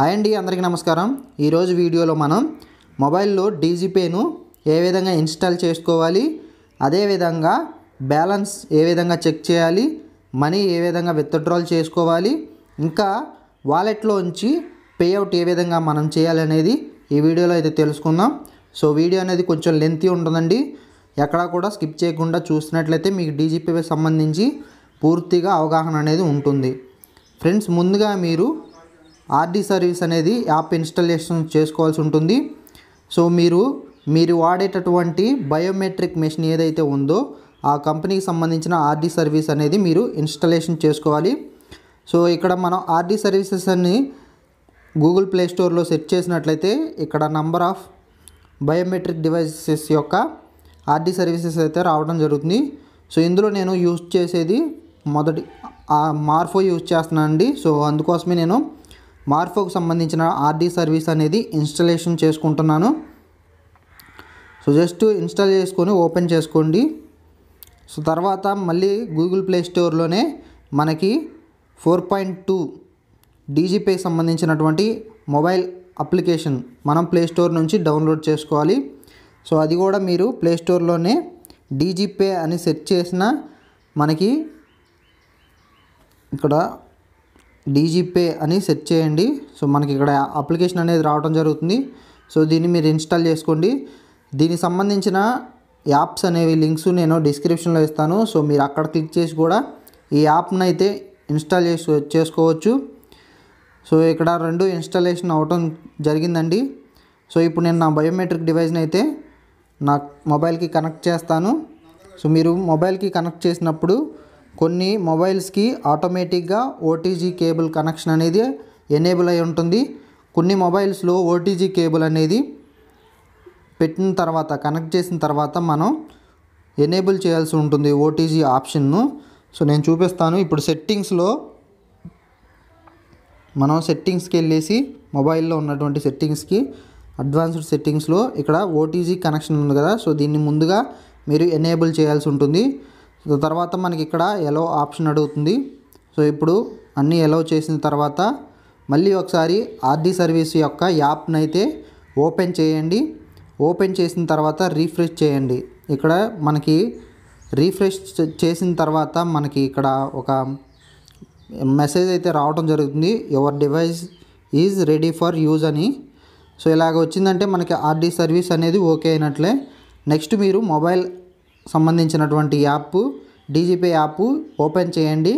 hi అండి అందరికీ నమస్కారం ఈరోజు వీడియోలో మనం మొబైల్లో డీజీపేను ఏ విధంగా ఇన్స్టాల్ చేసుకోవాలి అదేవిధంగా బ్యాలెన్స్ ఏ విధంగా చెక్ చేయాలి మనీ ఏ విధంగా విత్డ్రాల్ చేసుకోవాలి ఇంకా వాలెట్లోంచి పేఅవుట్ ఏ విధంగా మనం చేయాలనేది ఈ వీడియోలో అయితే తెలుసుకుందాం సో వీడియో అనేది కొంచెం లెంతి ఉంటుందండి ఎక్కడా కూడా స్కిప్ చేయకుండా చూసినట్లయితే మీకు డీజీపీ సంబంధించి పూర్తిగా అవగాహన అనేది ఉంటుంది ఫ్రెండ్స్ ముందుగా మీరు ఆర్డీ సర్వీస్ అనేది యాప్ ఇన్స్టాలేషన్ చేసుకోవాల్సి ఉంటుంది సో మీరు మీరు వాడేటటువంటి బయోమెట్రిక్ మెషిన్ ఏదైతే ఉందో ఆ కంపెనీకి సంబంధించిన ఆర్డీ సర్వీస్ అనేది మీరు ఇన్స్టాలేషన్ చేసుకోవాలి సో ఇక్కడ మనం ఆర్డీ సర్వీసెస్ అని గూగుల్ ప్లే స్టోర్లో సెర్చ్ చేసినట్లయితే ఇక్కడ నంబర్ ఆఫ్ బయోమెట్రిక్ డివైసెస్ యొక్క ఆర్డీ సర్వీసెస్ అయితే రావడం జరుగుతుంది సో ఇందులో నేను యూజ్ చేసేది మొదటి మార్ఫో యూజ్ చేస్తున్నాను అండి సో అందుకోసమే నేను మార్ఫోకు సంబంధించిన ఆర్డీ సర్వీస్ అనేది ఇన్స్టలేషన్ చేసుకుంటున్నాను సో జస్ట్ ఇన్స్టాల్ చేసుకొని ఓపెన్ చేసుకోండి సో తర్వాత మళ్ళీ గూగుల్ ప్లే స్టోర్లోనే మనకి ఫోర్ పాయింట్ టూ డీజీపే సంబంధించినటువంటి మొబైల్ అప్లికేషన్ మనం ప్లే స్టోర్ నుంచి డౌన్లోడ్ చేసుకోవాలి సో అది కూడా మీరు ప్లే స్టోర్లోనే డీజీపే అని సెర్చ్ చేసిన మనకి ఇక్కడ డీజీపే అని సెట్ చేయండి సో మనకి ఇక్కడ అప్లికేషన్ అనేది రావడం జరుగుతుంది సో దీన్ని మీరు ఇన్స్టాల్ చేసుకోండి దీనికి సంబంధించిన యాప్స్ అనేవి లింక్స్ నేను డిస్క్రిప్షన్లో ఇస్తాను సో మీరు అక్కడ క్లిక్ చేసి కూడా ఈ యాప్ను అయితే ఇన్స్టాల్ చేసు చేసుకోవచ్చు సో ఇక్కడ రెండు ఇన్స్టాలేషన్ అవటం జరిగిందండి సో ఇప్పుడు నేను నా బయోమెట్రిక్ డివైస్ని అయితే నా మొబైల్కి కనెక్ట్ చేస్తాను సో మీరు మొబైల్కి కనెక్ట్ చేసినప్పుడు కొన్ని మొబైల్స్కి ఆటోమేటిక్గా ఓటీజీ కేబుల్ కనెక్షన్ అనేది ఎనేబుల్ అయి ఉంటుంది కొన్ని మొబైల్స్లో ఓటీజీ కేబుల్ అనేది పెట్టిన తర్వాత కనెక్ట్ చేసిన తర్వాత మనం ఎనేబుల్ చేయాల్సి ఉంటుంది ఓటీజీ ఆప్షన్ను సో నేను చూపిస్తాను ఇప్పుడు సెట్టింగ్స్లో మనం సెట్టింగ్స్కి వెళ్ళేసి మొబైల్లో ఉన్నటువంటి సెట్టింగ్స్కి అడ్వాన్స్డ్ సెట్టింగ్స్లో ఇక్కడ ఓటీజీ కనెక్షన్ ఉంది కదా సో దీన్ని ముందుగా మీరు ఎనేబుల్ చేయాల్సి ఉంటుంది సో తర్వాత మనకి ఇక్కడ ఎలో ఆప్షన్ అడుగుతుంది సో ఇప్పుడు అన్నీ ఎలో చేసిన తర్వాత మళ్ళీ ఒకసారి ఆర్డీ సర్వీస్ యొక్క యాప్ని అయితే ఓపెన్ చేయండి ఓపెన్ చేసిన తర్వాత రీఫ్రెష్ చేయండి ఇక్కడ మనకి రీఫ్రెష్ చేసిన తర్వాత మనకి ఇక్కడ ఒక మెసేజ్ అయితే రావడం జరుగుతుంది your device is ready for use అని సో ఇలాగ వచ్చిందంటే మనకి ఆర్డీ సర్వీస్ అనేది ఓకే అయినట్లే నెక్స్ట్ మీరు మొబైల్ సంబంధించినటువంటి యాప్ డీజీపే యాప్ ఓపెన్ చేయండి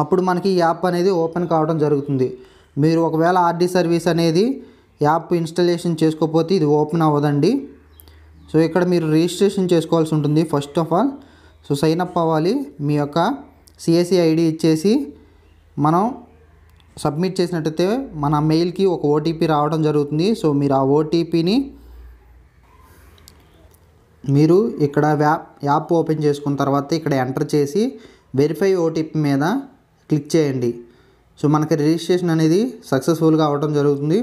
అప్పుడు మనకి ఈ యాప్ అనేది ఓపెన్ కావడం జరుగుతుంది మీరు ఒకవేళ ఆర్డీ సర్వీస్ అనేది యాప్ ఇన్స్టాలేషన్ చేసుకోకపోతే ఇది ఓపెన్ అవ్వదండి సో ఇక్కడ మీరు రిజిస్ట్రేషన్ చేసుకోవాల్సి ఉంటుంది first of all so sign up అవ్వాలి మీ యొక్క సిఎస్సి ఐడి ఇచ్చేసి మనం సబ్మిట్ చేసినట్టయితే మన మెయిల్కి ఒక ఓటీపీ రావడం జరుగుతుంది సో మీరు ఆ ఓటీపీని మీరు ఇక్కడ వ్యాప్ యాప్ ఓపెన్ చేసుకున్న తర్వాత ఇక్కడ ఎంటర్ చేసి వెరిఫై ఓటీపీ మీద క్లిక్ చేయండి సో మనకి రిజిస్ట్రేషన్ అనేది సక్సెస్ఫుల్గా అవ్వడం జరుగుతుంది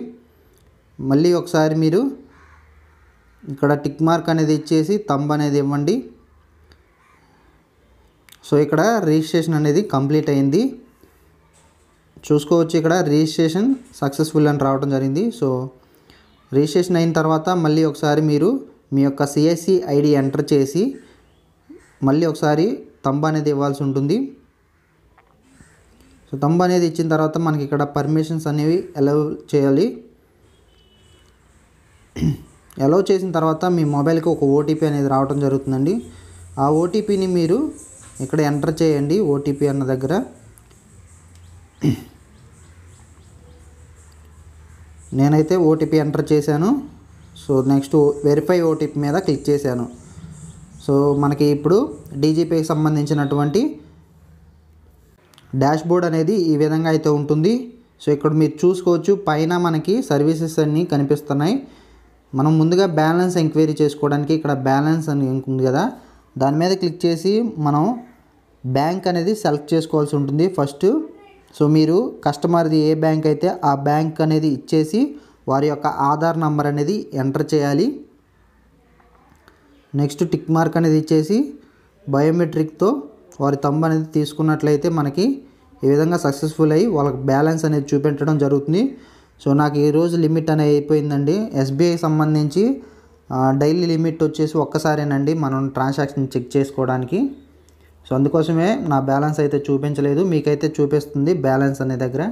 మళ్ళీ ఒకసారి మీరు ఇక్కడ టిక్ మార్క్ అనేది ఇచ్చేసి తంబ్ అనేది ఇవ్వండి సో ఇక్కడ రిజిస్ట్రేషన్ అనేది కంప్లీట్ అయింది చూసుకోవచ్చు ఇక్కడ రిజిస్ట్రేషన్ సక్సెస్ఫుల్ అని రావడం జరిగింది సో రిజిస్ట్రేషన్ అయిన తర్వాత మళ్ళీ ఒకసారి మీరు మీ యొక్క సిఎస్సి ఐడి ఎంటర్ చేసి మళ్ళీ ఒకసారి తంబ అనేది ఇవ్వాల్సి ఉంటుంది సో తంబ అనేది ఇచ్చిన తర్వాత మనకి ఇక్కడ పర్మిషన్స్ అనేవి అలౌ చేయాలి అలౌ చేసిన తర్వాత మీ మొబైల్కి ఒక ఓటీపీ అనేది రావడం జరుగుతుందండి ఆ ఓటీపీని మీరు ఇక్కడ ఎంటర్ చేయండి ఓటీపీ అన్న దగ్గర నేనైతే ఓటీపీ ఎంటర్ చేశాను సో నెక్స్ట్ వెరిఫై ఓటీపీ మీద క్లిక్ చేశాను సో మనకి ఇప్పుడు డీజీపీకి సంబంధించినటువంటి బోర్డ్ అనేది ఈ విధంగా అయితే ఉంటుంది సో ఇక్కడ మీరు చూసుకోవచ్చు పైన మనకి సర్వీసెస్ అన్నీ కనిపిస్తున్నాయి మనం ముందుగా బ్యాలెన్స్ ఎంక్వైరీ చేసుకోవడానికి ఇక్కడ బ్యాలెన్స్ అని ఉంది కదా దాని మీద క్లిక్ చేసి మనం బ్యాంక్ అనేది సెలెక్ట్ చేసుకోవాల్సి ఉంటుంది ఫస్ట్ సో మీరు కస్టమర్ది ఏ బ్యాంక్ అయితే ఆ బ్యాంక్ అనేది ఇచ్చేసి వారి యొక్క ఆధార్ నంబర్ అనేది ఎంటర్ చేయాలి నెక్స్ట్ టిక్ మార్క్ అనేది ఇచ్చేసి బయోమెట్రిక్తో వారి తమ్ము అనేది తీసుకున్నట్లయితే మనకి ఈ విధంగా సక్సెస్ఫుల్ అయ్యి వాళ్ళకి బ్యాలెన్స్ అనేది చూపించడం జరుగుతుంది సో నాకు ఈరోజు లిమిట్ అనేది అయిపోయిందండి ఎస్బీఐ సంబంధించి డైలీ లిమిట్ వచ్చేసి ఒక్కసారేనండి మనం ట్రాన్సాక్షన్ చెక్ చేసుకోవడానికి సో అందుకోసమే నా బ్యాలెన్స్ అయితే చూపించలేదు మీకైతే చూపిస్తుంది బ్యాలెన్స్ అనే దగ్గర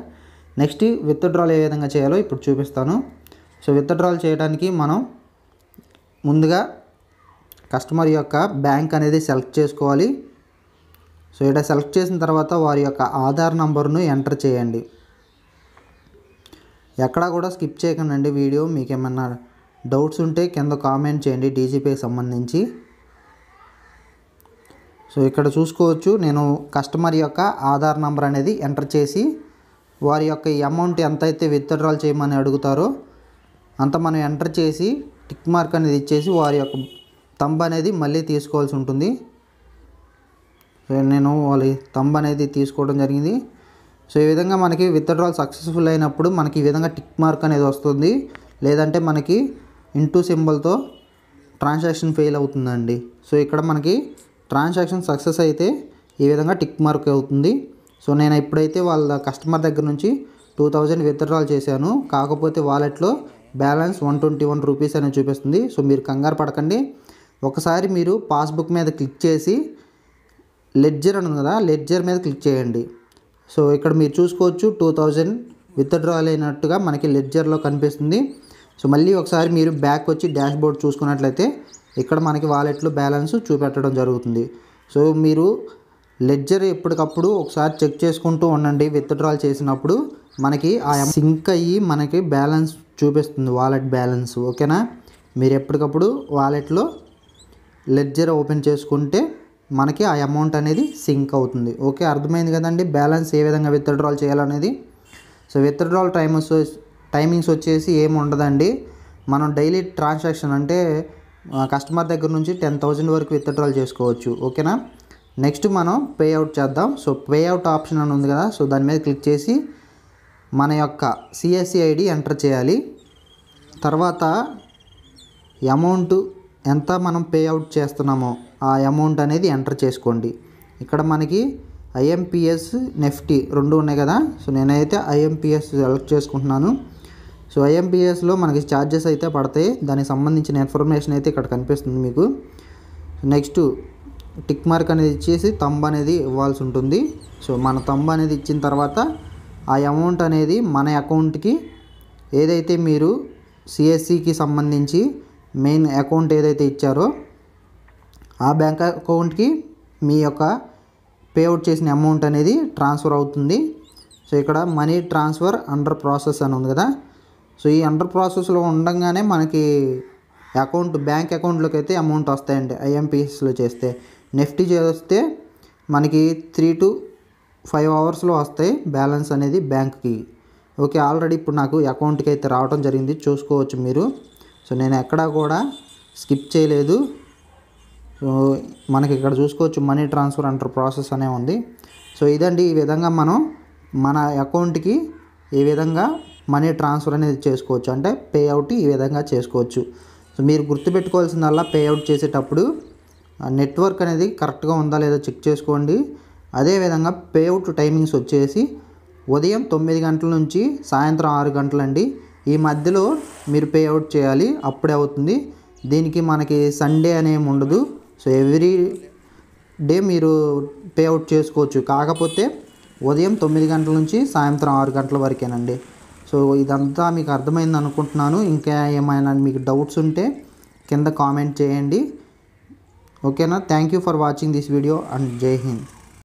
నెక్స్ట్ విత్డ్రాల్ ఏ విధంగా చేయాలో ఇప్పుడు చూపిస్తాను సో విత్డ్రాల్ చేయడానికి మనం ముందుగా కస్టమర్ యొక్క బ్యాంక్ అనేది సెలెక్ట్ చేసుకోవాలి సో ఇక్కడ సెలెక్ట్ చేసిన తర్వాత వారి యొక్క ఆధార్ నంబర్ను ఎంటర్ చేయండి ఎక్కడా కూడా స్కిప్ చేయకండి వీడియో మీకు ఏమన్నా డౌట్స్ ఉంటే కింద కామెంట్ చేయండి డీజీపీకి సంబంధించి సో ఇక్కడ చూసుకోవచ్చు నేను కస్టమర్ యొక్క ఆధార్ నంబర్ అనేది ఎంటర్ చేసి వారి యొక్క అమౌంట్ ఎంతైతే విత్డ్రాల్ చేయమని అడుగుతారో అంత మనం ఎంటర్ చేసి టిక్ మార్క్ అనేది ఇచ్చేసి వారి యొక్క తంబ అనేది మళ్ళీ తీసుకోవాల్సి ఉంటుంది నేను వాళ్ళ తంబ అనేది తీసుకోవడం జరిగింది సో ఈ విధంగా మనకి విత్డ్రాల్ సక్సెస్ఫుల్ అయినప్పుడు మనకి ఈ విధంగా టిక్ మార్క్ అనేది వస్తుంది లేదంటే మనకి ఇంటూ సింబల్తో ట్రాన్సాక్షన్ ఫెయిల్ అవుతుందండి సో ఇక్కడ మనకి ట్రాన్సాక్షన్ సక్సెస్ అయితే ఈ విధంగా టిక్ మార్క్ అవుతుంది సో నేను ఇప్పుడైతే వాళ్ళ కస్టమర్ దగ్గర నుంచి టూ థౌజండ్ విత్డ్రాల్ చేశాను కాకపోతే వాలెట్లో balance one twenty one rupees అనేది చూపిస్తుంది సో మీరు కంగారు పడకండి ఒకసారి మీరు పాస్బుక్ మీద క్లిక్ చేసి లెడ్జర్ అని కదా లెడ్జర్ మీద క్లిక్ చేయండి సో ఇక్కడ మీరు చూసుకోవచ్చు టూ థౌజండ్ విత్డ్రాల్ అయినట్టుగా మనకి లెడ్జర్లో కనిపిస్తుంది సో మళ్ళీ ఒకసారి మీరు బ్యాక్ వచ్చి డాష్ బోర్డ్ చూసుకున్నట్లయితే ఇక్కడ మనకి వాలెట్లో బ్యాలెన్స్ చూపెట్టడం జరుగుతుంది సో మీరు లెడ్జర్ ఎప్పటికప్పుడు ఒకసారి చెక్ చేసుకుంటూ ఉండండి విత్డ్రాల్ చేసినప్పుడు మనకి ఆ సింక్ అయ్యి మనకి బ్యాలెన్స్ చూపిస్తుంది వాలెట్ బ్యాలెన్స్ ఓకేనా మీరు ఎప్పటికప్పుడు వాలెట్లో లెడ్జర్ ఓపెన్ చేసుకుంటే మనకి ఆ అమౌంట్ అనేది సింక్ అవుతుంది ఓకే అర్థమైంది కదండి బ్యాలెన్స్ ఏ విధంగా విత్డ్రాల్ చేయాలనేది సో విత్డ్రాల్ టైమ్స్ టైమింగ్స్ వచ్చేసి ఏమి ఉండదండి మనం డైలీ ట్రాన్సాక్షన్ అంటే కస్టమర్ దగ్గర నుంచి టెన్ థౌజండ్ వరకు విత్డ్రాల్ చేసుకోవచ్చు ఓకేనా నెక్స్ట్ మనం పే అవుట్ చేద్దాం సో పే అవుట్ ఆప్షన్ అని ఉంది కదా సో దాని మీద క్లిక్ చేసి మన యొక్క సిఎస్సి ఐడి ఎంటర్ చేయాలి తర్వాత అమౌంట్ ఎంత మనం పే అవుట్ చేస్తున్నామో ఆ అమౌంట్ అనేది ఎంటర్ చేసుకోండి ఇక్కడ మనకి ఐఎంపిఎస్ నెఫ్టీ రెండు ఉన్నాయి కదా సో నేనైతే ఐఎంపిఎస్ సెలెక్ట్ చేసుకుంటున్నాను సో ఐఎంపిఎస్లో మనకి ఛార్జెస్ అయితే పడతాయి దానికి సంబంధించిన ఇన్ఫర్మేషన్ అయితే ఇక్కడ కనిపిస్తుంది మీకు నెక్స్ట్ టిక్ మార్క్ అనేది ఇచ్చేసి తంబ అనేది ఇవ్వాల్సి ఉంటుంది సో మన తంబ అనేది ఇచ్చిన తర్వాత ఆ అమౌంట్ అనేది మన అకౌంట్కి ఏదైతే మీరు సిఎస్సికి సంబంధించి మెయిన్ అకౌంట్ ఏదైతే ఇచ్చారో ఆ బ్యాంక్ అకౌంట్కి మీ యొక్క పేఅవుట్ చేసిన అమౌంట్ అనేది ట్రాన్స్ఫర్ అవుతుంది సో ఇక్కడ మనీ ట్రాన్స్ఫర్ అండర్ ప్రాసెస్ అని ఉంది కదా సో ఈ అండర్ ప్రాసెస్లో ఉండగానే మనకి అకౌంట్ బ్యాంక్ అకౌంట్లోకి అయితే అమౌంట్ వస్తాయండి ఐఎంపీఎస్లో చేస్తే నెఫ్ట్ చేస్తే మనకి త్రీ టు ఫైవ్ అవర్స్లో వస్తాయి బ్యాలెన్స్ అనేది బ్యాంక్కి ఓకే ఆల్రెడీ ఇప్పుడు నాకు అకౌంట్కి అయితే రావడం జరిగింది చూసుకోవచ్చు మీరు సో నేను ఎక్కడా కూడా స్కిప్ చేయలేదు సో మనకి ఇక్కడ చూసుకోవచ్చు మనీ ట్రాన్స్ఫర్ అంటారు ప్రాసెస్ అనే ఉంది సో ఇదండి ఈ విధంగా మనం మన అకౌంట్కి ఈ విధంగా మనీ ట్రాన్స్ఫర్ అనేది చేసుకోవచ్చు అంటే పే అవుట్ ఈ విధంగా చేసుకోవచ్చు సో మీరు గుర్తుపెట్టుకోవాల్సిందల్లా పే అవుట్ చేసేటప్పుడు నెట్వర్క్ అనేది కరెక్ట్గా ఉందా లేదా చెక్ చేసుకోండి అదేవిధంగా పేఅవుట్ టైమింగ్స్ వచ్చేసి ఉదయం తొమ్మిది గంటల నుంచి సాయంత్రం ఆరు గంటలండి ఈ మధ్యలో మీరు పేఅవుట్ చేయాలి అప్పుడే అవుతుంది దీనికి మనకి సండే అనేమి ఉండదు సో ఎవ్రీ డే మీరు పేఅవుట్ చేసుకోవచ్చు కాకపోతే ఉదయం తొమ్మిది గంటల నుంచి సాయంత్రం ఆరు గంటల వరకేనండి సో ఇదంతా మీకు అర్థమైంది అనుకుంటున్నాను ఇంకా ఏమైనా మీకు డౌట్స్ ఉంటే కింద కామెంట్ చేయండి ఓకేనా thank you for watching this video and జై హింద్